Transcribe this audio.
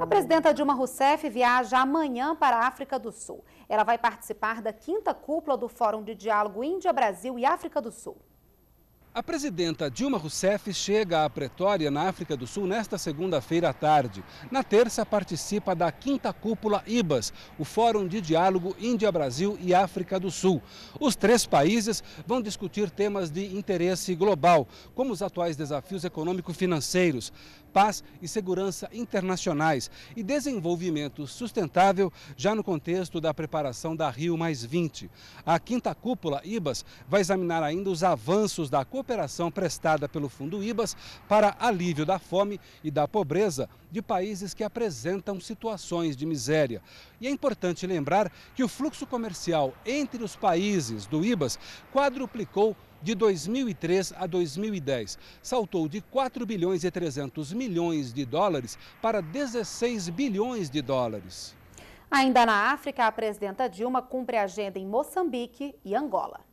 A presidenta Dilma Rousseff viaja amanhã para a África do Sul. Ela vai participar da quinta cúpula do Fórum de Diálogo Índia-Brasil e África do Sul. A presidenta Dilma Rousseff chega à Pretória, na África do Sul, nesta segunda-feira à tarde. Na terça, participa da quinta cúpula IBAS, o Fórum de Diálogo Índia-Brasil e África do Sul. Os três países vão discutir temas de interesse global, como os atuais desafios econômico-financeiros, paz e segurança internacionais e desenvolvimento sustentável, já no contexto da preparação da Rio Mais 20. A quinta cúpula IBAS vai examinar ainda os avanços da cooperação cooperação prestada pelo Fundo IBAS para alívio da fome e da pobreza de países que apresentam situações de miséria. E é importante lembrar que o fluxo comercial entre os países do IBAS quadruplicou de 2003 a 2010. Saltou de 4 bilhões e 300 milhões de dólares para 16 bilhões de dólares. Ainda na África, a presidenta Dilma cumpre a agenda em Moçambique e Angola.